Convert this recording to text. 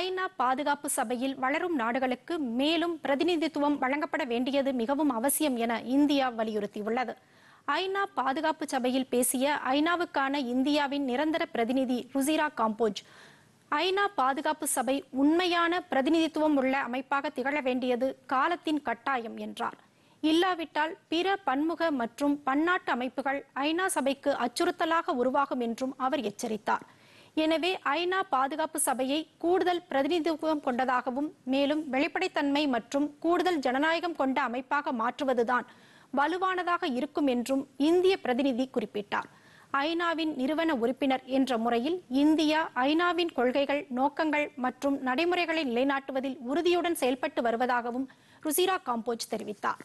ஐநா பாதுகாப்பு சபையில் வளரும் நாடுகளுக்கு மேலும் பிரதிநிதித்துவம் வழங்கப்பட வேண்டியது மிகவும் அவசியம் என இந்தியா வலியுறுத்தியுள்ளது ஐநா பாதுகாப்பு சபையில் பேசிய ஐநாவுக்கான இந்தியாவின் நிரந்தர பிரதிநிதி ருசிரா காம்போஜ் ஐநா பாதுகாப்பு சபை உண்மையான பிரதிநிதித்துவம் உள்ள அமைப்பாக திகழ வேண்டியது காலத்தின் கட்டாயம் என்றார் இல்லாவிட்டால் பிற பன்முக மற்றும் பன்னாட்டு அமைப்புகள் ஐநா சபைக்கு அச்சுறுத்தலாக உருவாகும் என்றும் அவர் எச்சரித்தார் எனவே ஐநா பாதுகாப்பு சபையை கூடுதல் பிரதிநிதித்துவம் கொண்டதாகவும் மேலும் வெளிப்படைத்தன்மை மற்றும் கூடுதல் ஜனநாயகம் கொண்ட அமைப்பாக மாற்றுவதுதான் வலுவானதாக இருக்கும் என்றும் இந்திய பிரதிநிதி குறிப்பிட்டார் ஐநாவின் நிறுவன உறுப்பினர் என்ற முறையில் இந்தியா ஐநாவின் கொள்கைகள் நோக்கங்கள் மற்றும் நடைமுறைகளை நிலைநாட்டுவதில் உறுதியுடன் செயல்பட்டு வருவதாகவும் ருசிரா காம்போஜ் தெரிவித்தார்